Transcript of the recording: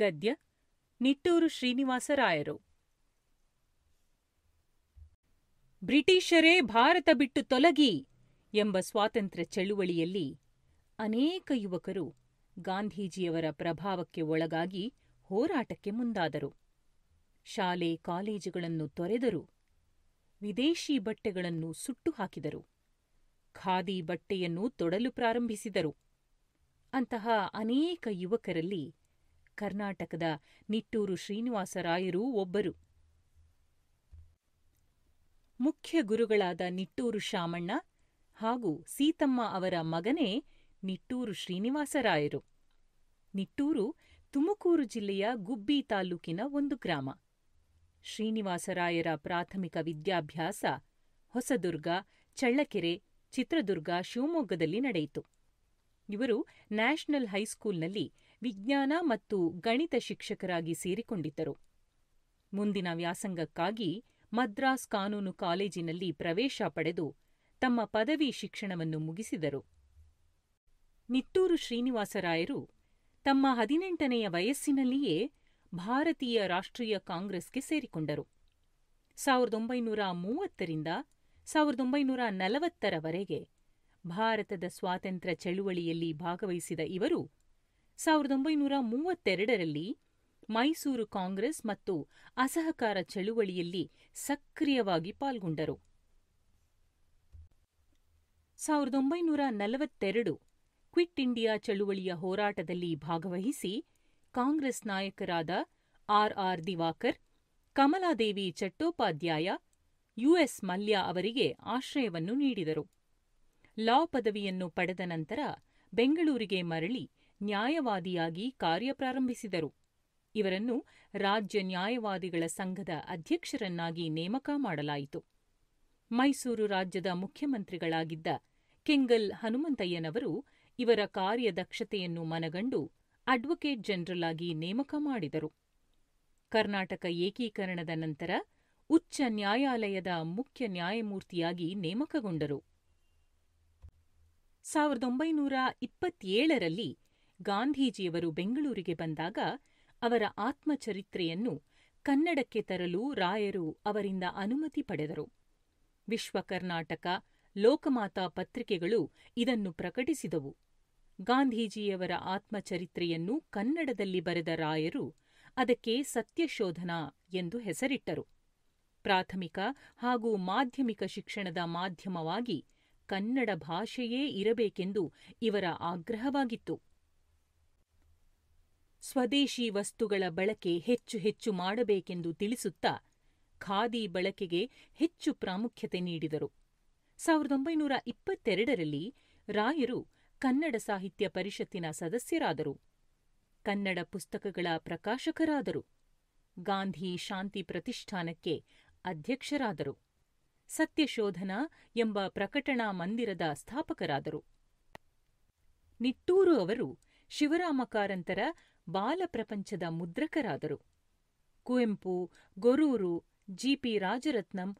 ಗದ್ಯ ನಿಟ್ಟೂರು ಶ್ರೀನಿವಾಸರಾಯರು ಬ್ರಿಟಿಷರೇ ಭಾರತ ಬಿಟ್ಟು ತೊಲಗಿ ಎಂಬ ಸ್ವಾತಂತ್ರ್ಯ ಚಳುವಳಿಯಲ್ಲಿ ಅನೇಕ ಯುವಕರು ಗಾಂಧೀಜಿಯವರ ಪ್ರಭಾವಕ್ಕೆ ಒಳಗಾಗಿ ಹೋರಾಟಕ್ಕೆ ಮುಂದಾದರು ಶಾಲೆ ಕಾಲೇಜುಗಳನ್ನು ತೊರೆದರು ವಿದೇಶಿ ಬಟ್ಟೆಗಳನ್ನು ಸುಟ್ಟು ಹಾಕಿದರು ಖಾದಿ ಬಟ್ಟೆಯನ್ನು ತೊಡಲು ಪ್ರಾರಂಭಿಸಿದರು ಅಂತಹ ಅನೇಕ ಯುವಕರಲ್ಲಿ ಕರ್ನಾಟಕದ ನಿಟ್ಟೂರು ಶ್ರೀನಿವಾಸರಾಯರೂ ಒಬ್ಬರು ಮುಖ್ಯ ಗುರುಗಳಾದ ನಿಟ್ಟೂರು ಶಾಮಣ್ಣ ಹಾಗೂ ಸೀತಮ್ಮ ಅವರ ಮಗನೇ ನಿಟ್ಟೂರು ಶ್ರೀನಿವಾಸರಾಯರು ನಿಟ್ಟೂರು ತುಮಕೂರು ಜಿಲ್ಲೆಯ ಗುಬ್ಬಿ ತಾಲ್ಲೂಕಿನ ಒಂದು ಗ್ರಾಮ ಶ್ರೀನಿವಾಸರಾಯರ ಪ್ರಾಥಮಿಕ ವಿದ್ಯಾಭ್ಯಾಸ ಹೊಸದುರ್ಗ ಚಳ್ಳಕೆರೆ ಚಿತ್ರದುರ್ಗ ಶಿವಮೊಗ್ಗದಲ್ಲಿ ನಡೆಯಿತು ಇವರು ನ್ಯಾಷನಲ್ ಹೈಸ್ಕೂಲ್ನಲ್ಲಿ ವಿಜ್ಞಾನ ಮತ್ತು ಗಣಿತ ಶಿಕ್ಷಕರಾಗಿ ಸೇರಿಕೊಂಡಿದ್ದರು ಮುಂದಿನ ವ್ಯಾಸಂಗಕ್ಕಾಗಿ ಮದ್ರಾಸ್ ಕಾನೂನು ಕಾಲೇಜಿನಲ್ಲಿ ಪ್ರವೇಶ ಪಡೆದು ತಮ್ಮ ಪದವಿ ಶಿಕ್ಷಣವನ್ನು ಮುಗಿಸಿದರು ನಿಟ್ಟೂರು ಶ್ರೀನಿವಾಸರಾಯರು ತಮ್ಮ ಹದಿನೆಂಟನೆಯ ವಯಸ್ಸಿನಲ್ಲಿಯೇ ಭಾರತೀಯ ರಾಷ್ಟ್ರೀಯ ಕಾಂಗ್ರೆಸ್ಗೆ ಸೇರಿಕೊಂಡರು ಸಾವಿರದ ಒಂಬೈನೂರ ಮೂವತ್ತರಿಂದ ಸಾವಿರದ ಒಂಬೈನೂರ ನಲವತ್ತರವರೆಗೆ ಭಾರತದ ಸ್ವಾತಂತ್ರ್ಯ ಚಳುವಳಿಯಲ್ಲಿ ಭಾಗವಹಿಸಿದ ಇವರು ಸಾವಿರದ ಒಂಬೈನೂರ ಮೂವತ್ತೆರಡರಲ್ಲಿ ಮೈಸೂರು ಕಾಂಗ್ರೆಸ್ ಮತ್ತು ಅಸಹಕಾರ ಚಳುವಳಿಯಲ್ಲಿ ಸಕ್ರಿಯವಾಗಿ ಪಾಲ್ಗೊಂಡರು ಸಾವಿರದ ಒಂಬೈನೂರ ನಲವತ್ತೆರಡು ಕ್ವಿಟ್ ಇಂಡಿಯಾ ಚಳುವಳಿಯ ಹೋರಾಟದಲ್ಲಿ ಭಾಗವಹಿಸಿ ಕಾಂಗ್ರೆಸ್ ನಾಯಕರಾದ R R Diwakar Kamaladevi Chattopadhyay U S Mallya ಅವರಿಗೆ ಆಶ್ರಯವನ್ನು ನೀಡಿದರು ಲಾ ಪದವಿಯನ್ನು ಪಡೆದ ನಂತರ ಬೆಂಗಳೂರಿಗೆ ಮರಳಿ ನ್ಯಾಯವಾದಿಯಾಗಿ ಕಾರ್ಯಪ್ರಾರಂಭಿಸಿದರು ಇವರನ್ನು ರಾಜ್ಯ ನ್ಯಾಯವಾದಿಗಳ ಸಂಘದ ಅಧ್ಯಕ್ಷರನ್ನಾಗಿ ನೇಮಕ ಮಾಡಲಾಯಿತು ಮೈಸೂರು ರಾಜ್ಯದ ಮುಖ್ಯಮಂತ್ರಿಗಳಾಗಿದ್ದ ಕೆಂಗಲ್ ಹನುಮಂತಯ್ಯನವರು ಇವರ ಕಾರ್ಯದಕ್ಷತೆಯನ್ನು ಮನಗಂಡು ಅಡ್ವೊಕೇಟ್ ಜನರಲ್ ಆಗಿ ನೇಮಕ ಮಾಡಿದರು ಕರ್ನಾಟಕ ಏಕೀಕರಣದ ನಂತರ ಉಚ್ಚ ನ್ಯಾಯಾಲಯದ ಮುಖ್ಯ ನ್ಯಾಯಮೂರ್ತಿಯಾಗಿ ನೇಮಕಗೊಂಡರು ಸಾವಿರದ ಒಂಬೈನೂರ ಇಪ್ಪತ್ತೇಳರಲ್ಲಿ ಗಾಂಧೀಜಿಯವರು ಬೆಂಗಳೂರಿಗೆ ಬಂದಾಗ ಅವರ ಆತ್ಮಚರಿತ್ರೆಯನ್ನು ಕನ್ನಡಕ್ಕೆ ತರಲು ರಾಯರು ಅವರಿಂದ ಅನುಮತಿ ಪಡೆದರು ವಿಶ್ವ ಕರ್ನಾಟಕ ಲೋಕಮಾತಾ ಪತ್ರಿಕೆಗಳು ಇದನ್ನು ಪ್ರಕಟಿಸಿದವು ಗಾಂಧೀಜಿಯವರ ಆತ್ಮಚರಿತ್ರೆಯನ್ನು ಕನ್ನಡದಲ್ಲಿ ಬರೆದ ರಾಯರು ಅದಕ್ಕೆ ಸತ್ಯಶೋಧನ ಎಂದು ಹೆಸರಿಟ್ಟರು ಪ್ರಾಥಮಿಕ ಹಾಗೂ ಮಾಧ್ಯಮಿಕ ಶಿಕ್ಷಣದ ಮಾಧ್ಯಮವಾಗಿ ಕನ್ನಡ ಭಾಷೆಯೇ ಇರಬೇಕೆಂದು ಇವರ ಆಗ್ರಹವಾಗಿತ್ತು ಸ್ವದೇಶಿ ವಸ್ತುಗಳ ಬಳಕೆ ಹೆಚ್ಚು ಹೆಚ್ಚು ಮಾಡಬೇಕೆಂದು ತಿಳಿಸುತ್ತಾ ಖಾದಿ ಬಳಕೆಗೆ ಹೆಚ್ಚು ಪ್ರಾಮುಖ್ಯತೆ ನೀಡಿದರು ಸಾವಿರದ ಒಂಬೈನೂರ ಇಪ್ಪತ್ತೆರಡರಲ್ಲಿ ರಾಯರು ಕನ್ನಡ ಸಾಹಿತ್ಯ ಪರಿಷತ್ತಿನ ಸದಸ್ಯರಾದರು ಕನ್ನಡ ಪುಸ್ತಕಗಳ ಪ್ರಕಾಶಕರಾದರು ಗಾಂಧಿ ಶಾಂತಿ ಪ್ರತಿಷ್ಠಾನಕ್ಕೆ ಅಧ್ಯಕ್ಷರಾದರು ಸತ್ಯಶೋಧನ ಎಂಬ ಪ್ರಕಟಣಾ ಮಂದಿರದ ಸ್ಥಾಪಕರಾದರು ನಿಟ್ಟೂರು ಅವರು ಶಿವರಾಮ ಕಾರಂತರ ಬಾಲಪ್ರಪಂಚದ ಮುದ್ರಕರಾದರು ಕುವೆಂಪು ಗೊರೂರು ಜಿ ಪಿ ರಾಜರತ್ನಂ